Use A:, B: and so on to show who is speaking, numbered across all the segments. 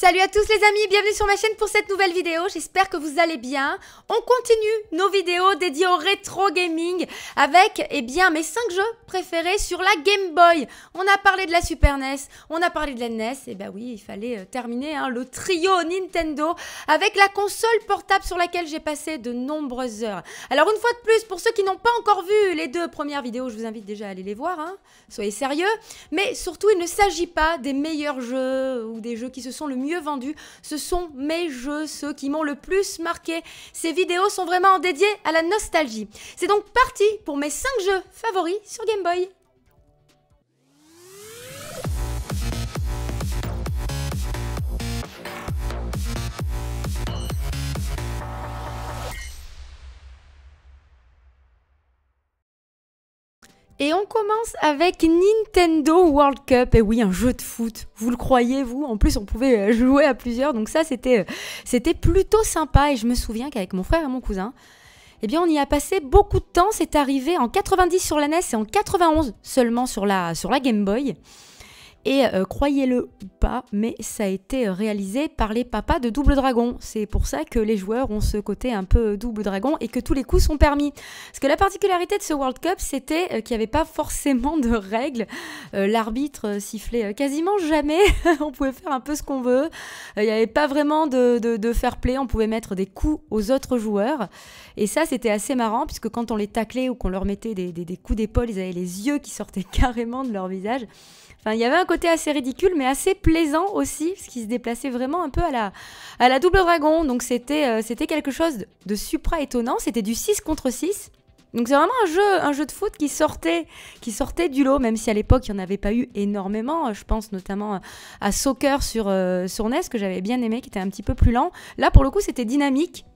A: Salut à tous les amis, bienvenue sur ma chaîne pour cette nouvelle vidéo, j'espère que vous allez bien. On continue nos vidéos dédiées au rétro gaming avec eh bien mes 5 jeux préférés sur la Game Boy. On a parlé de la Super NES, on a parlé de la NES, et eh bah ben oui, il fallait euh, terminer hein, le trio Nintendo avec la console portable sur laquelle j'ai passé de nombreuses heures. Alors une fois de plus, pour ceux qui n'ont pas encore vu les deux premières vidéos, je vous invite déjà à aller les voir, hein. soyez sérieux. Mais surtout, il ne s'agit pas des meilleurs jeux ou des jeux qui se sont le mieux vendus. Ce sont mes jeux, ceux qui m'ont le plus marqué. Ces vidéos sont vraiment dédiées à la nostalgie. C'est donc parti pour mes 5 jeux favoris sur Game Boy. Et on commence avec Nintendo World Cup. Et eh oui, un jeu de foot. Vous le croyez, vous En plus, on pouvait euh, jouer à plusieurs. Donc ça, c'était, euh, c'était plutôt sympa. Et je me souviens qu'avec mon frère et mon cousin, eh bien, on y a passé beaucoup de temps. C'est arrivé en 90 sur la NES et en 91 seulement sur la, sur la Game Boy. Et euh, croyez-le ou pas, mais ça a été euh, réalisé par les papas de Double Dragon. C'est pour ça que les joueurs ont ce côté un peu euh, Double Dragon et que tous les coups sont permis. Parce que la particularité de ce World Cup, c'était qu'il n'y avait pas forcément de règles. L'arbitre sifflait quasiment jamais. on pouvait faire un peu ce qu'on veut. Il n'y avait pas vraiment de, de, fair play. On pouvait mettre des coups aux autres joueurs. Et ça, c'était assez marrant puisque quand on les taclait ou qu'on leur mettait des, des coups d'épaule, ils avaient les yeux qui sortaient carrément de leur visage. Enfin, il y avait un côté assez ridicule, mais assez plaisant aussi, ce qui se déplaçait vraiment un peu à la, à la double dragon. Donc c'était euh, quelque chose de, supra étonnant. C'était du 6 contre 6. Donc c'est vraiment un jeu, un jeu de foot qui sortait, qui sortait du lot, même si à l'époque il n'y en avait pas eu énormément. Je pense notamment à Soccer sur, euh, sur NES que j'avais bien aimé, qui était un petit peu plus lent. Là pour le coup c'était dynamique,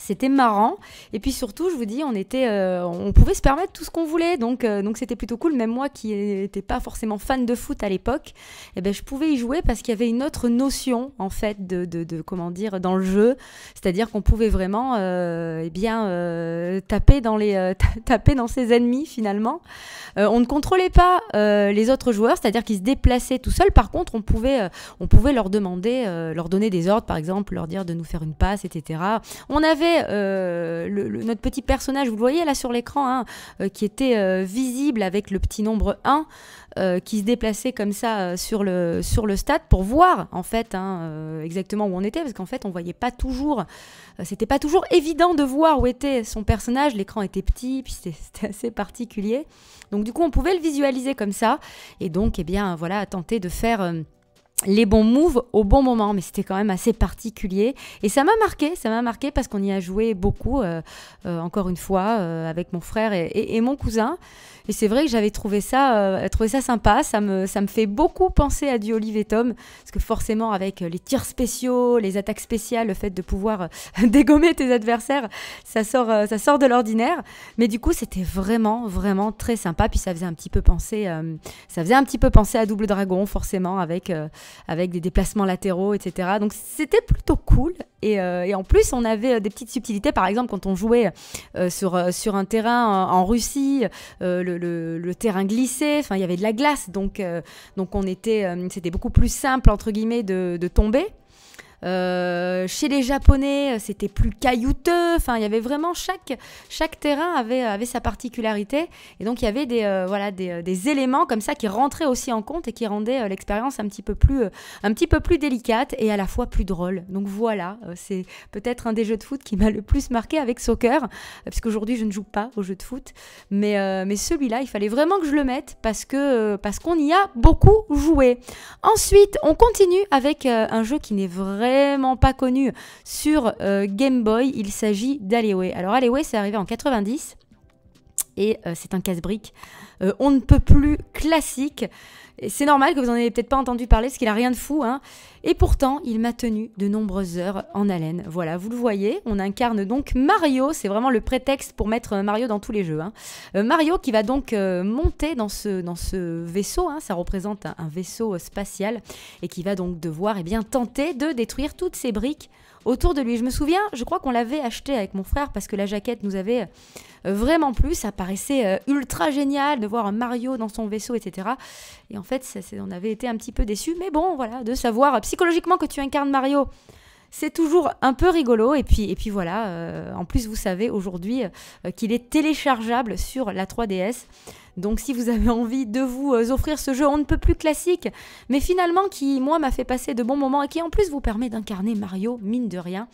A: c'était marrant. Et puis surtout, je vous dis, on, était, euh, on pouvait se permettre tout ce qu'on voulait. Donc euh, donc c'était plutôt cool. Même moi qui n'étais pas forcément fan de foot à l'époque, et eh ben, je pouvais y jouer parce qu'il y avait une autre notion, en fait, de, de, comment dire, dans le jeu. C'est-à-dire qu'on pouvait vraiment euh, eh bien, euh, taper, dans les, taper dans ses ennemis, finalement. on ne contrôlait pas les autres joueurs, c'est-à-dire qu'ils se déplaçaient tout seuls. Par contre, on pouvait, on pouvait leur demander, leur donner des ordres, par exemple, leur dire de nous faire une passe, etc. On avait euh, le, notre petit personnage, vous le voyez là sur l'écran, hein, euh, qui était euh, visible avec le petit nombre 1, qui se déplaçait comme ça sur, le, sur le stade pour voir en fait hein, exactement où on était, parce qu'en fait on voyait pas toujours, c'était pas toujours évident de voir où était son personnage, l'écran était petit, puis c'était assez particulier. Donc du coup on pouvait le visualiser comme ça, et donc eh bien voilà, tenter de faire les bons moves au bon moment, mais c'était quand même assez particulier. Et ça m'a marqué, ça m'a marqué parce qu'on y a joué beaucoup, euh, euh, encore une fois, euh, avec mon frère et, mon cousin. Et c'est vrai que j'avais trouvé ça, trouvé ça sympa, ça me, ça me fait beaucoup penser à du Olive et Tom, parce que forcément avec les tirs spéciaux, les attaques spéciales, le fait de pouvoir dégommer tes adversaires, ça sort, ça sort de l'ordinaire. Mais du coup, c'était vraiment, vraiment très sympa. Puis ça faisait un petit peu penser, ça faisait un petit peu penser à Double Dragon, forcément, avec avec des déplacements latéraux, etc. Donc c'était plutôt cool. Et, euh, en plus, on avait euh, des petites subtilités. Par exemple, quand on jouait euh, sur, un terrain en, Russie, le, terrain glissait, enfin, il y avait de la glace. Donc, on était, c'était beaucoup plus simple, entre guillemets, de tomber. Euh, chez les Japonais, euh, c'était plus caillouteux. Enfin, il y avait vraiment chaque, chaque terrain avait, avait sa particularité. Et donc, il y avait des, euh, voilà, des, éléments comme ça qui rentraient aussi en compte et qui rendaient l'expérience un, petit peu plus un petit peu plus délicate et à la fois plus drôle. Donc, voilà, c'est peut-être un des jeux de foot qui m'a le plus marqué avec soccer, puisqu'aujourd'hui, je ne joue pas aux jeux de foot. Mais, mais celui-là, il fallait vraiment que je le mette parce que parce qu'on y a beaucoup joué. Ensuite, on continue avec un jeu qui n'est vraiment pas connu sur euh, Game Boy. Il s'agit d'Alleyway. Alors Alleyway, c'est arrivé en 90 et euh, c'est un casse-brique euh, on ne peut plus classique. C'est normal que vous n'en ayez peut-être pas entendu parler, parce qu'il n'a rien de fou. Hein. Et pourtant, il m'a tenu de nombreuses heures en haleine. Voilà, vous le voyez, on incarne donc Mario. C'est vraiment le prétexte pour mettre euh, Mario dans tous les jeux. Hein. Euh, Mario qui va donc monter dans ce, dans ce vaisseau. Hein. Ça représente un, vaisseau spatial. Et qui va donc devoir et eh bien, tenter de détruire toutes ces briques autour de lui. Je me souviens, je crois qu'on l'avait acheté avec mon frère parce que la jaquette nous avait euh, vraiment plu. Ça paraissait euh, ultra génial de voir un Mario dans son vaisseau, etc. Et en fait, ça, on avait été un petit peu déçus. Mais bon, voilà, de savoir euh, psychologiquement que tu incarnes Mario c'est toujours un peu rigolo. Et puis, et puis voilà, en plus, vous savez aujourd'hui qu'il est téléchargeable sur la 3DS. Donc si vous avez envie de vous euh, offrir ce jeu on ne peut plus classique, mais finalement qui, moi, m'a fait passer de bons moments et qui en plus vous permet d'incarner Mario, mine de rien,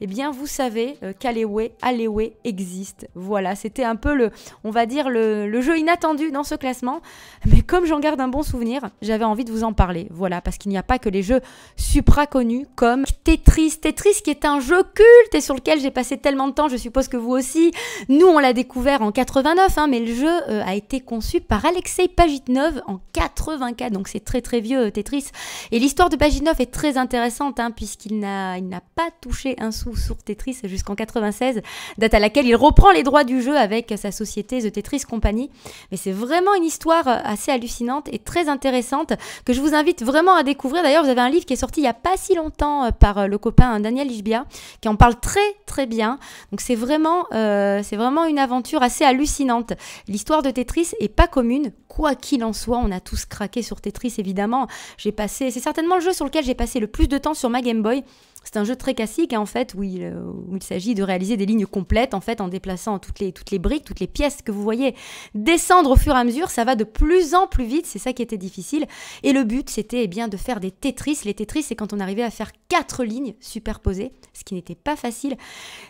A: eh bien vous savez euh, qu'Aleway, Aleway existe. Voilà, c'était un peu le, on va dire, le, le jeu inattendu dans ce classement, mais comme j'en garde un bon souvenir, j'avais envie de vous en parler. Voilà, parce qu'il n'y a pas que les jeux supra connus comme Tetris. Tetris qui est un jeu culte et sur lequel j'ai passé tellement de temps, je suppose que vous aussi. Nous, on l'a découvert en 89, hein, mais le jeu euh, a été conçu par Alexei Pajitnov en 84, donc c'est très très vieux euh, Tetris. Et l'histoire de Pajitnov est très intéressante, hein, puisqu'il n'a pas touché un sou sur Tetris jusqu'en 96, date à laquelle il reprend les droits du jeu avec sa société The Tetris Company. Mais c'est vraiment une histoire euh, assez hallucinante et très intéressante que je vous invite vraiment à découvrir. D'ailleurs, vous avez un livre qui est sorti il n'y a pas si longtemps par euh, le copain hein, Daniel Ishbia, qui en parle très très bien. Donc c'est vraiment, euh, c'est vraiment une aventure assez hallucinante. L'histoire de Tetris est pas commune, quoi qu'il en soit, on a tous craqué sur Tetris évidemment. J'ai passé, c'est certainement le jeu sur lequel j'ai passé le plus de temps sur ma Game Boy c'est un jeu très classique hein, en fait euh, où il, s'agit de réaliser des lignes complètes en fait en déplaçant toutes les, toutes les briques, toutes les pièces que vous voyez descendre au fur et à mesure, ça va de plus en plus vite, c'est ça qui était difficile et le but c'était eh bien de faire des Tetris, les Tetris c'est quand on arrivait à faire quatre lignes superposées, ce qui n'était pas facile.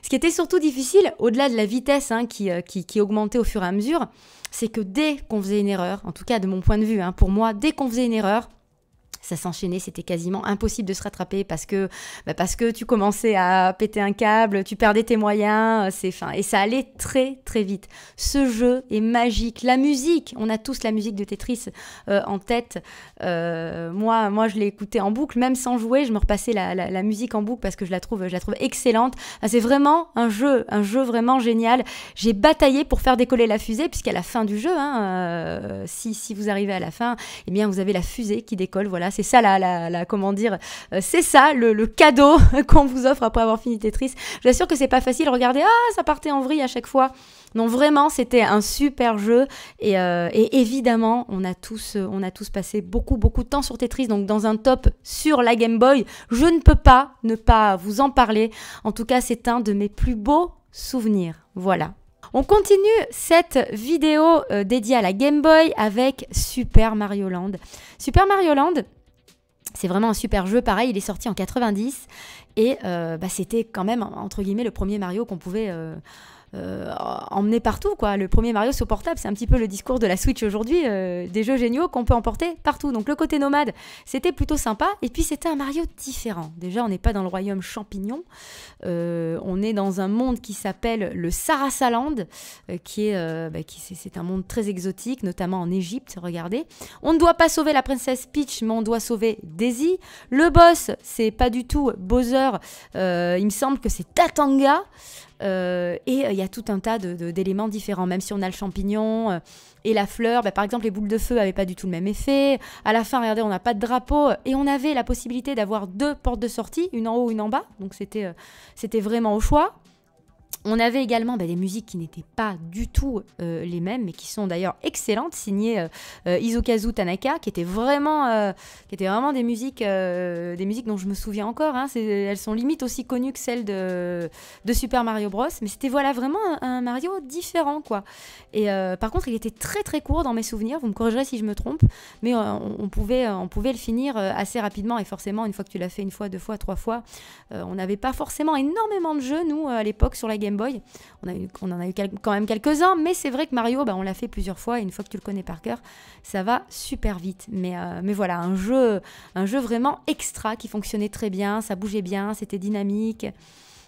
A: Ce qui était surtout difficile au-delà de la vitesse hein, euh, qui, augmentait au fur et à mesure, c'est que dès qu'on faisait une erreur, en tout cas de mon point de vue, hein, pour moi, dès qu'on faisait une erreur, ça s'enchaînait, c'était quasiment impossible de se rattraper parce que, bah, parce que tu commençais à péter un câble, tu perdais tes moyens, euh, c'est fin. Et ça allait très très vite. Ce jeu est magique. La musique, on a tous la musique de Tetris euh, en tête. Euh, moi, moi, je l'ai écoutée en boucle, même sans jouer, je me repassais la, la, musique en boucle parce que je la trouve, je la trouve excellente. c'est vraiment un jeu, un jeu vraiment génial. J'ai bataillé pour faire décoller la fusée puisqu'à la fin du jeu, hein, si, si vous arrivez à la fin, eh bien, vous avez la fusée qui décolle. Voilà, c'est ça la, la, comment dire, euh, c'est ça le, cadeau qu'on vous offre après avoir fini Tetris. Je vous assure que c'est pas facile. Regardez, ah, ça partait en vrille à chaque fois. Non, vraiment, c'était un super jeu. Et, euh, évidemment, on a, tous, euh, on a tous passé beaucoup, beaucoup de temps sur Tetris. Donc, dans un top sur la Game Boy, je ne peux pas ne pas vous en parler. En tout cas, c'est un de mes plus beaux souvenirs. Voilà. On continue cette vidéo dédiée à la Game Boy avec Super Mario Land. Super Mario Land, c'est vraiment un super jeu. Pareil, il est sorti en 90 et euh, bah, c'était quand même, entre guillemets, le premier Mario qu'on pouvait euh, euh, emmener partout. quoi. Le premier Mario sur portable, c'est un petit peu le discours de la Switch aujourd'hui, euh, des jeux géniaux qu'on peut emporter partout. Donc le côté nomade, c'était plutôt sympa. Et puis c'était un Mario différent. Déjà, on n'est pas dans le royaume champignon, euh, on est dans un monde qui s'appelle le Sarasaland, qui est bah, qui, c'est un monde très exotique, notamment en Égypte, regardez. On ne doit pas sauver la princesse Peach, mais on doit sauver Daisy. Le boss, c'est pas du tout Bowser, il me semble que c'est Tatanga. Euh, et euh, il y a tout un tas d'éléments différents, même si on a le champignon euh, et la fleur, bah, par exemple les boules de feu n'avaient pas du tout le même effet, à la fin regardez on n'a pas de drapeau, et on avait la possibilité d'avoir deux portes de sortie, une en haut, une en bas, donc c'était vraiment au choix. On avait également bah, des musiques qui n'étaient pas du tout euh, les mêmes, mais qui sont d'ailleurs excellentes, signées euh, euh, Isokazu Tanaka, qui étaient vraiment, qui vraiment des musiques, des musiques dont je me souviens encore. Hein. elles sont limite aussi connues que celles de, Super Mario Bros. Mais c'était voilà vraiment un, Mario différent, quoi. Et par contre, il était très très court dans mes souvenirs. Vous me corrigerez si je me trompe, mais on, pouvait, on pouvait le finir assez rapidement. Et forcément, une fois que tu l'as fait une fois, deux fois, trois fois, on n'avait pas forcément énormément de jeux nous à l'époque sur la Game Boy. On, en a eu quand même quelques-uns, mais c'est vrai que Mario, bah, on l'a fait plusieurs fois et une fois que tu le connais par cœur, ça va super vite. Mais, euh, voilà, un jeu, un jeu vraiment extra qui fonctionnait très bien, ça bougeait bien, c'était dynamique.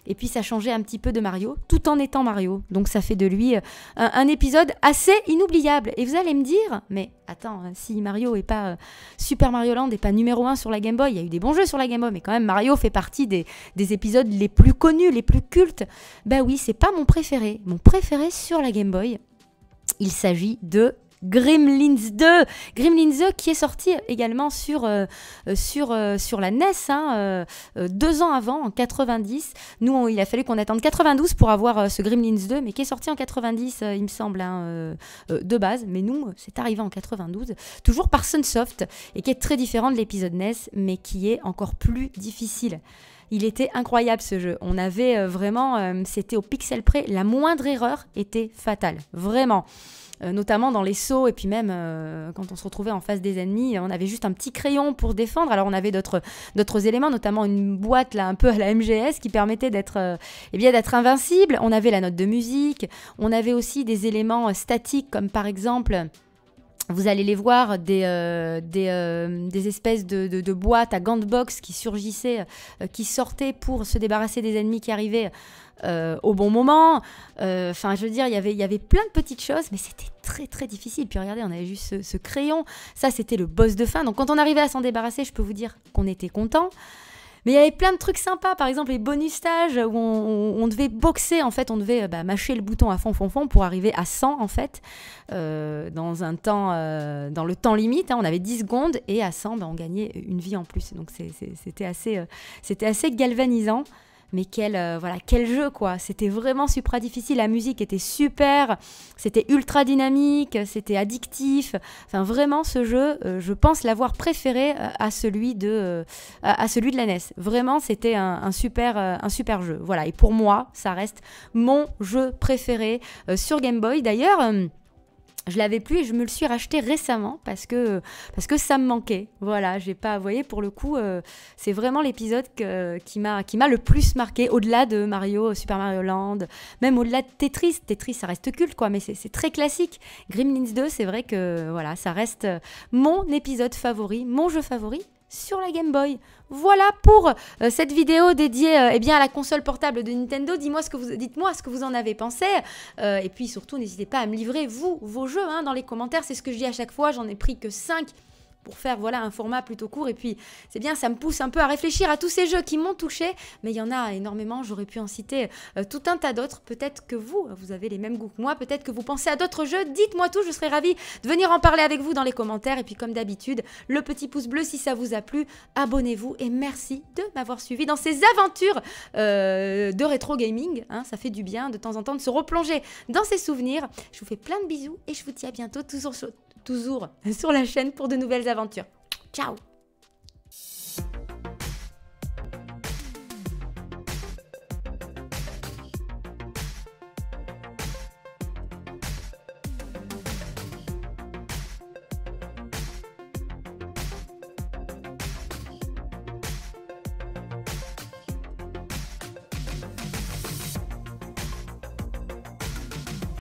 A: Et puis ça changeait un petit peu de Mario, tout en étant Mario. Donc ça fait de lui euh, un, épisode assez inoubliable. Et vous allez me dire, mais attends, hein, si Mario est pas euh, Super Mario Land et pas numéro 1 sur la Game Boy, il y a eu des bons jeux sur la Game Boy, mais quand même Mario fait partie des, épisodes les plus connus, les plus cultes. Ben oui, c'est pas mon préféré. Mon préféré sur la Game Boy, il s'agit de Gremlins 2. Gremlins 2 qui est sorti également sur, euh, euh, sur, euh, sur la NES hein, deux ans avant, en 90. Nous, il a fallu qu'on attende 92 pour avoir ce Gremlins 2, mais qui est sorti en 90, il me semble, hein, de base. Mais nous, c'est arrivé en 92, toujours par Sunsoft, et qui est très différent de l'épisode NES, mais qui est encore plus difficile. Il était incroyable ce jeu. On avait euh, vraiment, euh, c'était au pixel près, la moindre erreur était fatale, vraiment. Euh, notamment dans les sauts et puis même quand on se retrouvait en face des ennemis, on avait juste un petit crayon pour défendre. Alors on avait d'autres éléments, notamment une boîte là un peu à la MGS qui permettait d'être eh bien d'être invincible. On avait la note de musique, on avait aussi des éléments statiques comme par exemple vous allez les voir, des, euh, euh, des, espèces de, boîtes à gants de box qui surgissaient, euh, qui sortaient pour se débarrasser des ennemis qui arrivaient au bon moment. Enfin, je veux dire, y il y avait plein de petites choses, mais c'était très très difficile. Puis regardez, on avait juste ce, ce crayon. Ça, c'était le boss de fin. Donc quand on arrivait à s'en débarrasser, je peux vous dire qu'on était content. Mais il y avait plein de trucs sympas, par exemple les bonus stages où on, devait boxer, en fait, on devait euh, bah, mâcher le bouton à fond, fond, fond pour arriver à 100, en fait, euh, dans un temps, euh, dans le temps limite. Hein. on avait 10 secondes et à 100, bah, on gagnait une vie en plus. Donc c'était assez, c'était assez galvanisant mais quel, euh, voilà, quel jeu quoi. C'était vraiment super difficile, la musique était super, c'était ultra dynamique, c'était addictif. Enfin vraiment ce jeu, euh, je pense l'avoir préféré euh, à celui de à celui de la NES. Vraiment, c'était un, un, super un super jeu. Voilà, et pour moi, ça reste mon jeu préféré sur Game Boy d'ailleurs je l'avais plus et je me le suis racheté récemment parce que parce que ça me manquait. Voilà, j'ai pas, vous voyez, pour le coup, euh, c'est vraiment l'épisode qui m'a qui m'a le plus marqué au-delà de Mario, Super Mario Land, même au-delà de Tetris. Tetris, ça reste culte quoi, mais c'est très classique. Gremlins 2, c'est vrai que voilà, ça reste mon épisode favori, mon jeu favori sur la Game Boy. Voilà pour euh, cette vidéo dédiée euh, eh bien, à la console portable de Nintendo. Dites-moi ce, que vous, dites ce que vous en avez pensé. Euh, et puis surtout, n'hésitez pas à me livrer, vous, vos jeux hein, dans les commentaires. C'est ce que je dis à chaque fois. J'en ai pris que 5 pour faire voilà un format plutôt court. Et puis c'est bien, ça me pousse un peu à réfléchir à tous ces jeux qui m'ont touché, mais il y en a énormément. J'aurais pu en citer euh, tout un tas d'autres. Peut-être que vous, vous avez les mêmes goûts que moi. Peut-être que vous pensez à d'autres jeux. Dites-moi tout, je serais ravie de venir en parler avec vous dans les commentaires. Et puis comme d'habitude, le petit pouce bleu si ça vous a plu. Abonnez-vous et merci de m'avoir suivi dans ces aventures euh, de rétro gaming. Hein, ça fait du bien de temps en temps de se replonger dans ses souvenirs. Je vous fais plein de bisous et je vous dis à bientôt toujours chaud toujours sur la chaîne pour de nouvelles aventures. Ciao